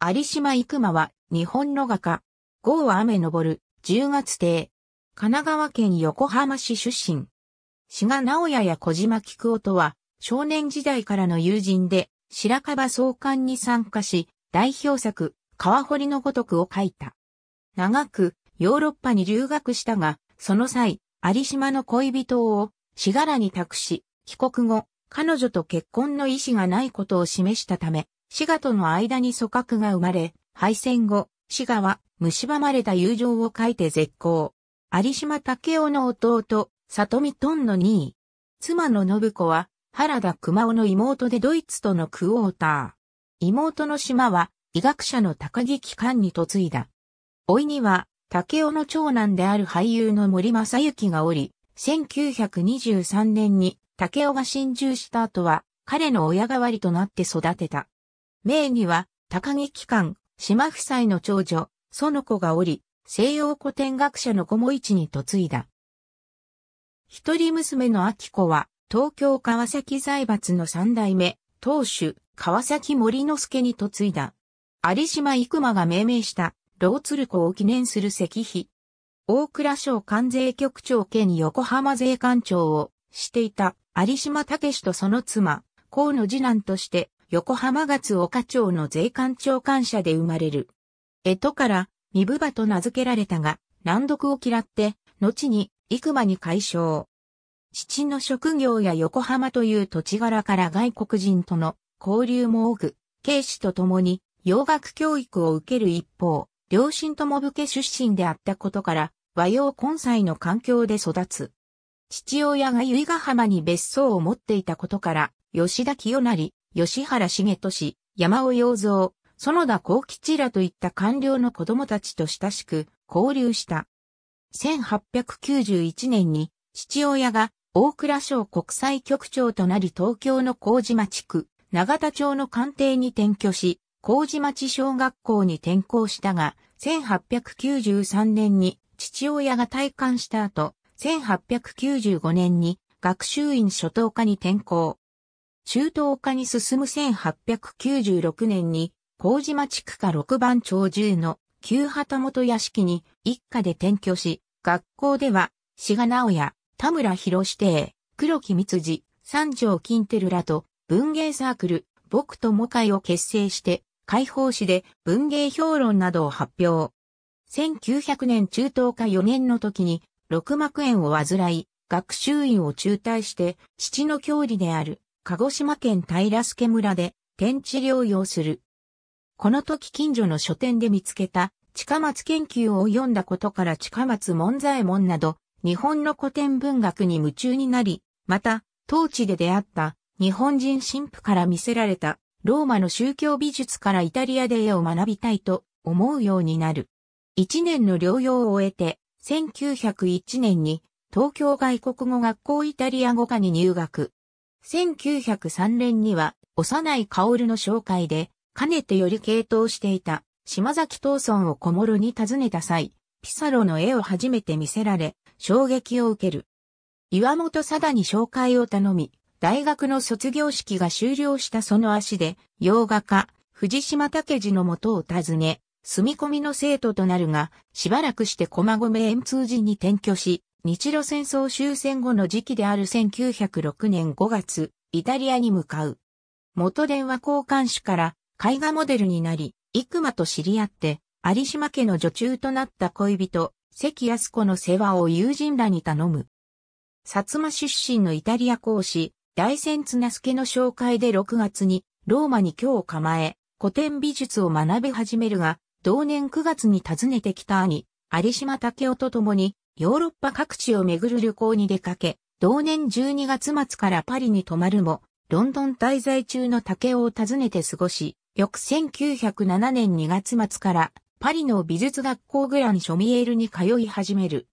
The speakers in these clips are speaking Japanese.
有島育馬は日本の画家。豪は雨昇る、十月亭。神奈川県横浜市出身。志賀直哉や小島菊夫とは少年時代からの友人で白樺創刊に参加し代表作川堀のごとくを書いた。長くヨーロッパに留学したがその際有島の恋人をしがらに託し帰国後彼女と結婚の意思がないことを示したため滋賀との間に組閣が生まれ、敗戦後、滋賀は蝕まれた友情を書いて絶好。有島武雄の弟、里見トンの2位。妻の信子は、原田熊雄の妹でドイツとのクォーター。妹の島は、医学者の高木機関に嫁いだ。老いには、武雄の長男である俳優の森正幸がおり、1923年に武雄が侵入した後は、彼の親代わりとなって育てた。名義は、高木機関、島夫妻の長女、園子がおり、西洋古典学者の小も一に嫁いだ。一人娘の秋子は、東京川崎財閥の三代目、当主、川崎森之助に嫁いだ。有島育馬が命名した、老鶴子を記念する石碑。大倉省関税局長兼横浜税関長をしていた有島武とその妻、河野次男として横浜月岡町の税関長官舎で生まれる。江戸から、三部場と名付けられたが、難読を嫌って、後に、幾馬に解消。父の職業や横浜という土地柄から外国人との交流も多く、警視と共に洋楽教育を受ける一方、両親とも武家出身であったことから、和洋根菜の環境で育つ。父親が由比ヶ浜に別荘を持っていたことから、吉田清成、吉原茂俊、山尾洋蔵、園田幸吉らといった官僚の子供たちと親しく交流した。1891年に父親が大蔵省国際局長となり東京の麹町区、長田町の官邸に転居し、麹町小学校に転校したが、1893年に父親が退官した後、1895年に学習院初等科に転校。中東化に進む1896年に、麹町区下六番町中の旧旗本屋敷に一家で転居し、学校では、志賀直也、田村博士邸、黒木光次、三条金テルらと文芸サークル、僕とも会を結成して、解放誌で文芸評論などを発表。1900年中東化4年の時に、六幕園を患い、学習院を中退して、父の教理である鹿児島県平助村で天地療養する。この時近所の書店で見つけた近松研究を読んだことから近松門左衛門など日本の古典文学に夢中になり、また当地で出会った日本人神父から見せられたローマの宗教美術からイタリアで絵を学びたいと思うようになる。一年の療養を終えて1901年に東京外国語学校イタリア語科に入学。1903年には、幼い薫の紹介で、かねてより系統していた、島崎藤村を小諸に訪ねた際、ピサロの絵を初めて見せられ、衝撃を受ける。岩本貞に紹介を頼み、大学の卒業式が終了したその足で、洋画家、藤島武次の元を訪ね、住み込みの生徒となるが、しばらくして駒込円通寺に転居し、日露戦争終戦後の時期である1906年5月、イタリアに向かう。元電話交換手から絵画モデルになり、幾間と知り合って、有島家の女中となった恋人、関康子の世話を友人らに頼む。薩摩出身のイタリア講師、大仙綱助の紹介で6月に、ローマに居を構え、古典美術を学び始めるが、同年9月に訪ねてきた兄、有島武夫と共に、ヨーロッパ各地を巡る旅行に出かけ、同年12月末からパリに泊まるも、ロンドン滞在中の竹雄を訪ねて過ごし、翌1907年2月末からパリの美術学校グラン・ショミエールに通い始める。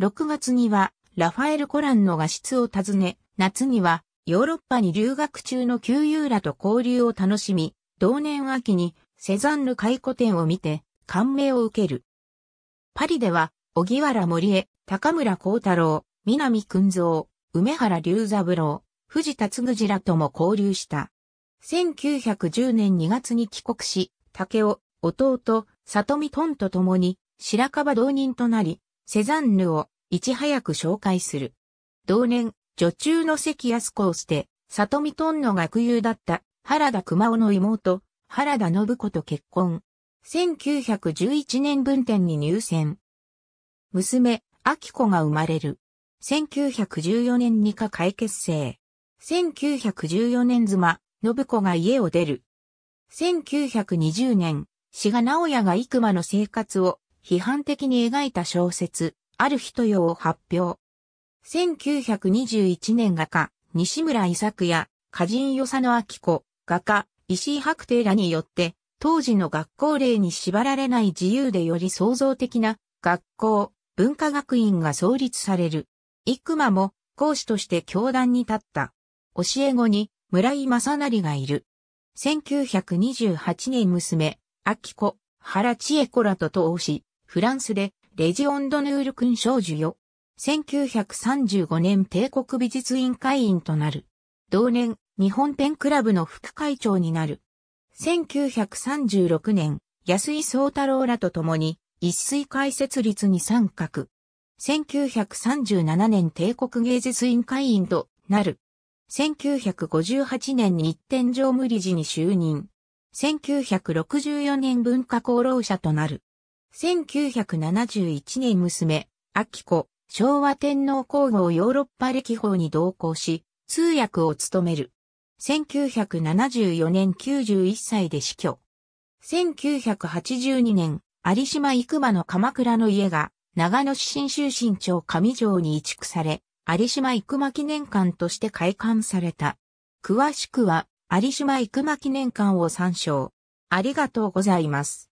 6月にはラファエル・コランの画室を訪ね、夏にはヨーロッパに留学中の旧友らと交流を楽しみ、同年秋にセザンヌ回顧展を見て感銘を受ける。パリでは小木原森江、高村光太郎、南君蔵、梅原龍三郎、藤田嗣次らとも交流した。1910年2月に帰国し、竹尾、弟、里見トンと共に、白樺同人となり、セザンヌをいち早く紹介する。同年、女中の関安子を捨て、里見トンの学友だった原田熊尾の妹、原田信子と結婚。1911年分店に入選。娘、アキコが生まれる。1914年に家解結成。1914年妻、信子が家を出る。1920年、志賀直哉が幾間の生活を批判的に描いた小説、ある日とよを発表。1921年画家、西村伊作や、歌人与佐野明子、画家、石井白帝らによって、当時の学校令に縛られない自由でより創造的な学校、文化学院が創立される。イクマも講師として教壇に立った。教え子に村井正成がいる。1928年娘、秋子、原千恵子らと通し、フランスでレジオンドヌール勲章授与。1935年帝国美術委員会員となる。同年、日本ペンクラブの副会長になる。1936年、安井宗太郎らと共に、一水解設率に参画。1937年帝国芸術委員会員となる。1958年に天上無理事に就任。1964年文化功労者となる。1971年娘、秋子、昭和天皇皇后ヨーロッパ歴訪に同行し、通訳を務める。1974年91歳で死去。1982年、有島生間の鎌倉の家が、長野市新州新町上城に移築され、有島生間記念館として開館された。詳しくは、有島生間記念館を参照。ありがとうございます。